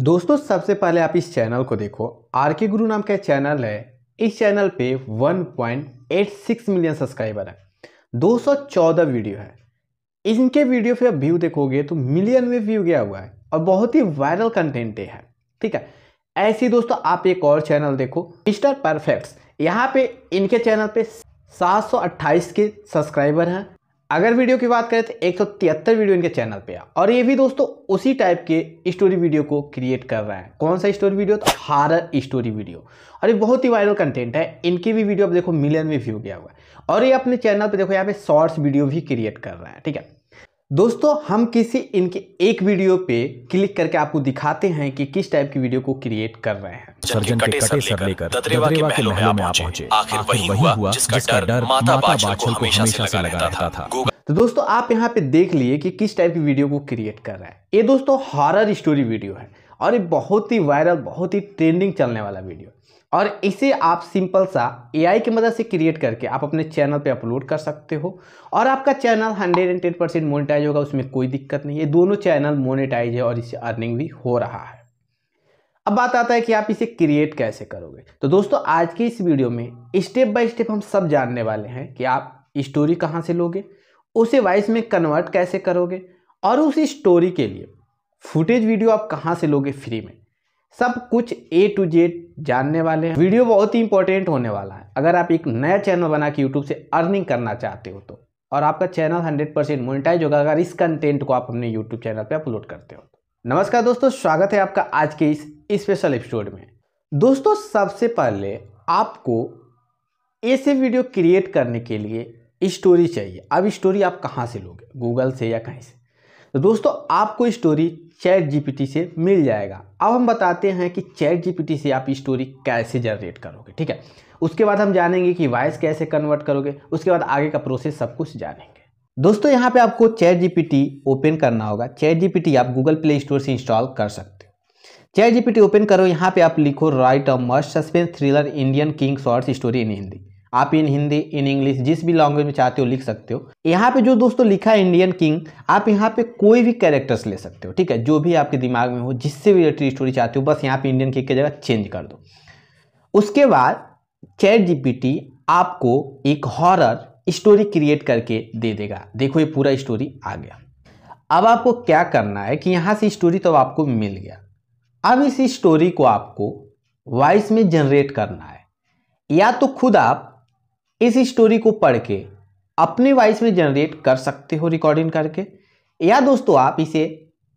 दोस्तों सबसे पहले आप इस चैनल को देखो आर के गुरु नाम का चैनल है इस चैनल पे 1.86 मिलियन सब्सक्राइबर है 214 वीडियो है इनके वीडियो पे आप व्यू देखोगे तो मिलियन में व्यू गया हुआ है और बहुत ही वायरल कंटेंट है ठीक है ऐसे दोस्तों आप एक और चैनल देखो मिस्टर परफेक्ट्स यहाँ पे इनके चैनल पे सात के सब्सक्राइबर हैं अगर वीडियो की बात करें तो एक सौ तिहत्तर वीडियो इनके चैनल पे है और ये भी दोस्तों उसी टाइप के स्टोरी वीडियो को क्रिएट कर रहे हैं कौन सा स्टोरी वीडियो तो हारर स्टोरी वीडियो और ये बहुत ही वायरल कंटेंट है इनकी भी वीडियो आप देखो मिलियन में व्यू गया हुआ है और ये अपने चैनल पर देखो यहाँ पे शॉर्ट्स वीडियो भी क्रिएट कर रहे हैं ठीक है दोस्तों हम किसी इनके एक वीडियो पे क्लिक करके आपको दिखाते हैं कि किस टाइप की वीडियो को क्रिएट कर रहे हैं सर्जन के कटे सर लेकर ददरेवा के महलों में आ पहुंचे आखिर हाँ, तो वही हुआ जिसका डर माता बाछल को हमेशा से लगा रहता था तो दोस्तों आप यहाँ पे देख लिए कि किस टाइप की वीडियो को क्रिएट कर रहा है ये दोस्तों हॉरर स्टोरी वीडियो है और ये बहुत ही वायरल बहुत ही ट्रेंडिंग चलने वाला वीडियो है और इसे आप सिंपल सा एआई की मदद से क्रिएट करके आप अपने चैनल पे अपलोड कर सकते हो और आपका channel hundred and ten percent monetize होगा उसमें कोई दिक्कत नहीं ये दोनों चैनल मोनिटाइज है और इससे अर्निंग भी हो रहा है अब बात आता है कि आप इसे क्रिएट कैसे करोगे तो दोस्तों आज की इस वीडियो में स्टेप बाय स्टेप हम सब जानने वाले हैं कि आप स्टोरी कहाँ से लोगे उसे वॉइस में कन्वर्ट कैसे करोगे और उस स्टोरी के लिए फुटेज वीडियो आप कहाँ से लोगे फ्री में सब कुछ ए टू जेड जानने वाले हैं वीडियो बहुत ही इंपॉर्टेंट होने वाला है अगर आप एक नया चैनल बना के यूट्यूब से अर्निंग करना चाहते हो तो और आपका चैनल 100 परसेंट मोनिटाइज होगा अगर इस कंटेंट को आप अपने यूट्यूब चैनल पर अपलोड करते हो तो। नमस्कार दोस्तों स्वागत है आपका आज के इस स्पेशल एपिसोड में दोस्तों सबसे पहले आपको ऐसे वीडियो क्रिएट करने के लिए स्टोरी चाहिए अब स्टोरी आप कहाँ से लोगे गूगल से या कहीं से तो दोस्तों आपको स्टोरी चैट जीपीटी से मिल जाएगा अब हम बताते हैं कि चैट जीपीटी से आप स्टोरी कैसे जनरेट करोगे ठीक है उसके बाद हम जानेंगे कि वॉइस कैसे कन्वर्ट करोगे उसके बाद आगे का प्रोसेस सब कुछ जानेंगे दोस्तों यहाँ पे आपको चैट जीपीटी ओपन करना होगा चैट जीपीटी आप गूगल प्ले स्टोर से इंस्टॉल कर सकते हो चैट जीपीटी ओपन करो यहाँ पे आप लिखो write a must suspense thriller Indian king shorts story in Hindi आप इन हिंदी इन इंग्लिश जिस भी लैंग्वेज में चाहते हो लिख सकते हो यहाँ पे जो दोस्तों लिखा है इंडियन किंग आप यहाँ पे कोई भी कैरेक्टर्स ले सकते हो ठीक है जो भी आपके दिमाग में हो जिससे भी रिलेटेड स्टोरी चाहते हो बस यहाँ पे इंडियन किंग की जगह चेंज कर दो उसके बाद चैट जी आपको एक हॉरर स्टोरी क्रिएट करके दे देगा देखो ये पूरा स्टोरी आ गया अब आपको क्या करना है कि यहाँ से स्टोरी तो आपको मिल गया अब इस स्टोरी को आपको वॉइस में जनरेट करना है या तो खुद आप इस स्टोरी को पढ़ के अपने वॉइस में जनरेट कर सकते हो रिकॉर्डिंग करके या दोस्तों आप इसे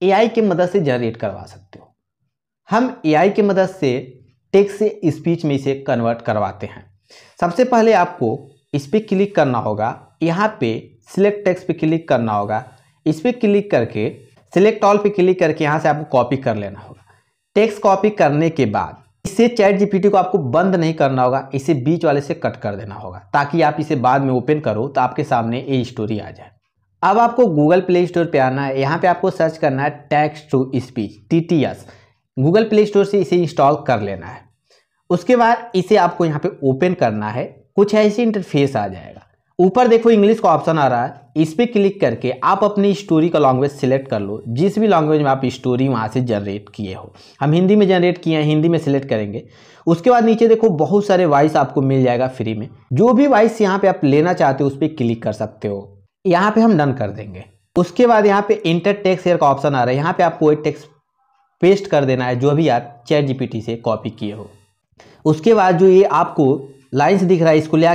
एआई के मदद से जनरेट करवा सकते हो हम एआई के मदद से टेक्स से स्पीच में इसे कन्वर्ट करवाते हैं सबसे पहले आपको इस पर क्लिक करना होगा यहाँ पे सिलेक्ट टेक्स पे क्लिक करना होगा इस पर क्लिक करके सिलेक्ट ऑल पे क्लिक करके यहाँ से आपको कॉपी कर लेना होगा टेक्स कॉपी करने के बाद इसे चैट जीपीटी को आपको बंद नहीं करना होगा इसे बीच वाले से कट कर देना होगा ताकि आप इसे बाद में ओपन करो तो आपके सामने ये स्टोरी आ जाए अब आपको गूगल प्ले स्टोर पर आना है यहाँ पे आपको सर्च करना है text to speech T T S Google Play Store से इसे इंस्टॉल कर लेना है उसके बाद इसे आपको यहाँ पे ओपन करना है कुछ ऐसी इंटरफेस आ जाएगा ऊपर देखो इंग्लिश का ऑप्शन आ रहा है इस पर क्लिक करके आप अपनी स्टोरी का लैंग्वेज सिलेक्ट कर लो जिस भी लैंग्वेज में आप स्टोरी वहाँ से जनरेट किए हो हम हिंदी में जनरेट किए हैं हिंदी में सिलेक्ट करेंगे उसके बाद नीचे देखो बहुत सारे वॉइस आपको मिल जाएगा फ्री में जो भी वॉइस यहाँ पे आप लेना चाहते हो उस पर क्लिक कर सकते हो यहाँ पे हम डन कर देंगे उसके बाद यहाँ पे इंटर टेक्स एयर का ऑप्शन आ रहा है यहाँ पे आपको एक टेक्स पेस्ट कर देना है जो भी आप चैट टी से कॉपी किए हो उसके बाद जो ये आपको लाइन्स दिख रहा है इसको ले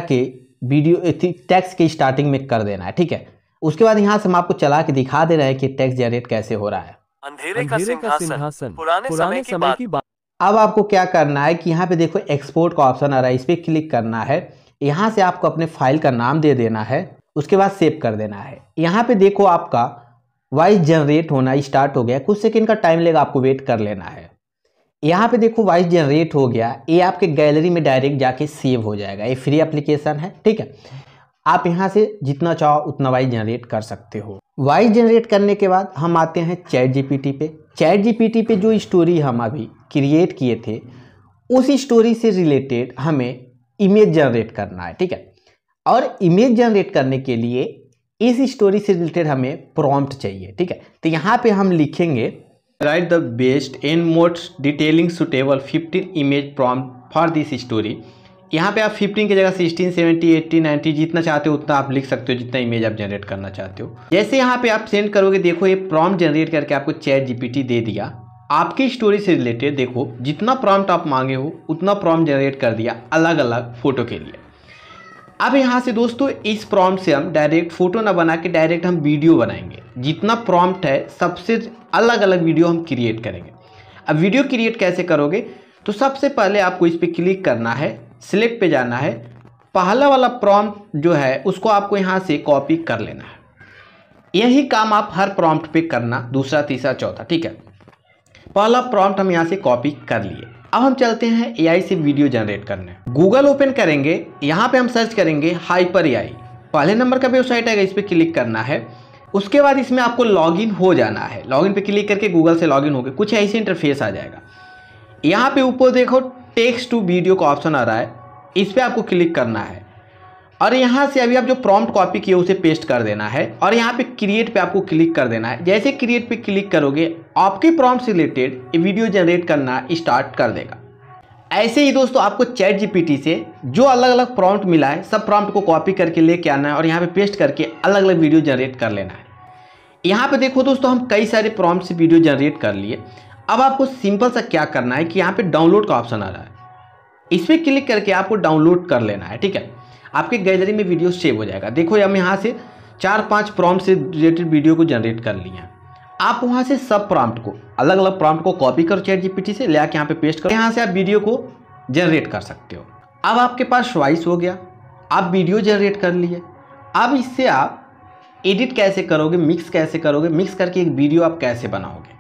वीडियो टैक्स की स्टार्टिंग में कर देना है ठीक है उसके बाद यहाँ से हम आपको चला के दिखा दे रहे हैं कि टैक्स जनरेट कैसे हो रहा है अंधेरे का सिंहासन पुराने, पुराने समय, समय की बात अब आपको क्या करना है कि यहाँ पे देखो एक्सपोर्ट का ऑप्शन आ रहा है इस पर क्लिक करना है यहाँ से आपको अपने फाइल का नाम दे देना है उसके बाद सेव कर देना है यहाँ पे देखो आपका वॉइस जनरेट होना स्टार्ट हो गया कुछ सेकेंड का टाइम लेगा आपको वेट कर लेना है यहाँ पे देखो वॉइस जनरेट हो गया ये आपके गैलरी में डायरेक्ट जाके सेव हो जाएगा ये फ्री एप्लीकेशन है ठीक है आप यहाँ से जितना चाहो उतना वॉइस जनरेट कर सकते हो वॉइस जनरेट करने के बाद हम आते हैं चैट जीपीटी पे चैट जीपीटी पे जो स्टोरी हम अभी क्रिएट किए थे उस स्टोरी से रिलेटेड हमें इमेज जनरेट करना है ठीक है और इमेज जनरेट करने के लिए इस स्टोरी से रिलेटेड हमें प्रॉम्प्ट चाहिए ठीक है तो यहाँ पे हम लिखेंगे write the best and most detailing suitable 15 image prompt for this story यहाँ पे आप 15 की जगह 16, 70, 80, 90 जितना चाहते हो उतना आप लिख सकते हो जितना इमेज आप जनरेट करना चाहते हो जैसे यहाँ पे आप सेंड करोगे देखो ये प्रॉम्प्ट जनरेट करके आपको चैट जीपीटी दे दिया आपकी स्टोरी से रिलेटेड देखो जितना प्रॉम्प्ट आप मांगे हो उतना प्रॉम्प्ट जनरेट कर दिया अलग अलग फोटो के लिए अब यहाँ से दोस्तों इस प्रॉम से हम डायरेक्ट फोटो ना बना के डायरेक्ट हम वीडियो बनाएंगे जितना प्रॉम्प्ट है सबसे अलग अलग वीडियो हम क्रिएट करेंगे अब वीडियो क्रिएट कैसे करोगे तो सबसे पहले आपको इस पर क्लिक करना है सिलेक्ट पे जाना है पहला वाला प्रॉम्प्ट जो है उसको आपको यहाँ से कॉपी कर लेना है यही काम आप हर प्रॉम्प्ट पे करना दूसरा तीसरा चौथा ठीक है पहला प्रॉम्प्ट हम यहाँ से कॉपी कर लिए अब हम चलते हैं एआई से वीडियो जनरेट करने गूगल ओपन करेंगे यहाँ पे हम सर्च करेंगे हाइपर एआई पहले नंबर का वेबसाइट आएगा इस पर क्लिक करना है उसके बाद इसमें आपको लॉगिन हो जाना है लॉगिन पे क्लिक करके गूगल से लॉगिन हो गए कुछ ऐसे इंटरफेस आ जाएगा यहाँ पे ऊपर देखो टेक्स्ट टू वीडियो का ऑप्शन आ रहा है इस पर आपको क्लिक करना है और यहाँ से अभी आप जो प्रॉम्प्ट कॉपी किए उसे पेस्ट कर देना है और यहाँ पे क्रिएट पे आपको क्लिक कर देना है जैसे क्रिएट पे क्लिक करोगे आपके प्रॉम्प्ट से रिलेटेड वीडियो जनरेट करना स्टार्ट कर देगा ऐसे ही दोस्तों आपको चैट जीपीटी से जो अलग अलग प्रॉम्प्ट मिला है सब प्रॉम्प्ट को कॉपी करके लेके आना है और यहाँ पे पेस्ट करके अलग अलग वीडियो जनरेट कर लेना है यहाँ पर देखो दोस्तों हम कई सारे प्रॉम्प्ट से वीडियो जनरेट कर लिए अब आपको सिंपल सा क्या करना है कि यहाँ पर डाउनलोड का ऑप्शन आ रहा है इस पर क्लिक करके आपको डाउनलोड कर लेना है ठीक है आपके गैलरी में वीडियो सेव हो जाएगा देखो हम यहाँ से चार पाँच प्रॉम्प्ट से रिलेटेड वीडियो को जनरेट कर लिए हैं आप वहाँ से सब प्रॉम्प्ट को अलग अलग प्रॉम्प्ट को कॉपी करो चैट जीपीटी से ले आके यहाँ पे पेस्ट करो यहाँ से आप वीडियो को जनरेट कर सकते हो अब आपके पास वॉइस हो गया आप वीडियो जनरेट कर लिए अब इससे आप एडिट कैसे करोगे मिक्स कैसे करोगे मिक्स करके एक वीडियो आप कैसे बनाओगे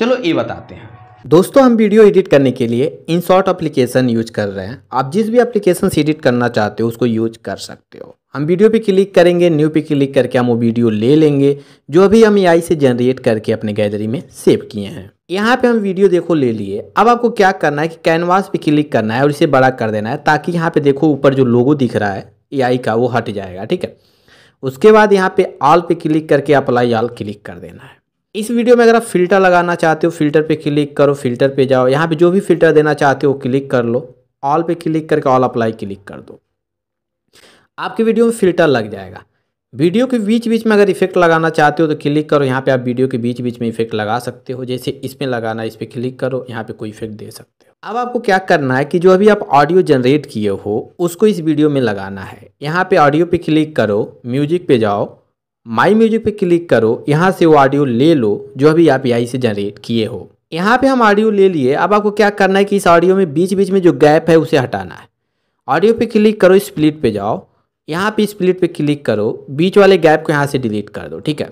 चलो ये बताते हैं दोस्तों हम वीडियो एडिट करने के लिए इन शॉर्ट अप्लीकेशन यूज कर रहे हैं आप जिस भी अप्लीकेशन से एडिट करना चाहते हो उसको यूज कर सकते हो हम वीडियो पे क्लिक करेंगे न्यू पे क्लिक करके हम वो वीडियो ले लेंगे जो अभी हम ए से जनरेट करके अपने गैलरी में सेव किए हैं यहाँ पे हम वीडियो देखो ले लिए अब आपको क्या करना है कि कैनवास पे क्लिक करना है और इसे बड़ा कर देना है ताकि यहाँ पे देखो ऊपर जो लोगो दिख रहा है ए का वो हट जाएगा ठीक है उसके बाद यहाँ पे आल पे क्लिक करके अप्लाई ऑल क्लिक कर देना है इस वीडियो में अगर आप फिल्टर लगाना चाहते हो फिल्टर पे क्लिक करो फिल्टर पे जाओ यहाँ पे जो भी फिल्टर देना चाहते हो क्लिक कर लो ऑल पे क्लिक करके ऑल अप्लाई क्लिक कर दो आपके वीडियो में फिल्टर लग जाएगा वीडियो के बीच बीच में अगर इफेक्ट लगाना चाहते हो तो क्लिक करो यहाँ पे आप वीडियो के बीच बीच में इफेक्ट लगा सकते हो जैसे इसमें लगाना इस पर क्लिक करो यहाँ पे कोई इफेक्ट दे सकते हो अब आपको क्या करना है कि जो अभी आप ऑडियो जनरेट किए हो उसको इस वीडियो में लगाना है यहाँ पे ऑडियो पे क्लिक करो म्यूजिक पे जाओ माई म्यूजिक पे क्लिक करो यहाँ से वो ऑडियो ले लो जो अभी आप यही से जनरेट किए हो यहाँ पे हम ऑडियो ले लिए अब आपको क्या करना है कि इस ऑडियो में बीच बीच में जो गैप है उसे हटाना है ऑडियो पे क्लिक करो स्प्लिट पे जाओ यहाँ पे स्प्लिट पे क्लिक करो बीच वाले गैप को यहाँ से डिलीट कर दो ठीक है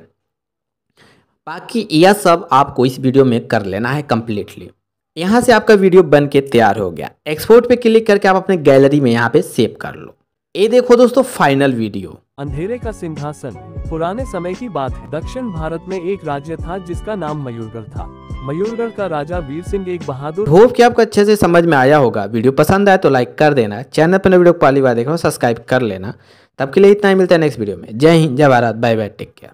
बाकी यह सब आपको इस वीडियो में कर लेना है कम्प्लीटली यहाँ से आपका वीडियो बन के तैयार हो गया एक्सपोर्ट पर क्लिक करके आप अपने गैलरी में यहाँ पे सेव कर लो ये देखो दोस्तों फाइनल वीडियो अंधेरे का सिंहासन पुराने समय की बात है दक्षिण भारत में एक राज्य था जिसका नाम मयूरगढ़ था मयूरगढ़ का राजा वीर सिंह एक बहादुर होप कि आपको अच्छे से समझ में आया होगा वीडियो पसंद आए तो लाइक कर देना चैनल पर वीडियो पहली बार देखो सब्सक्राइब कर लेना तब के लिए इतना ही मिलता है नेक्स्ट वीडियो में जय हिंद जय Bharat bye bye take care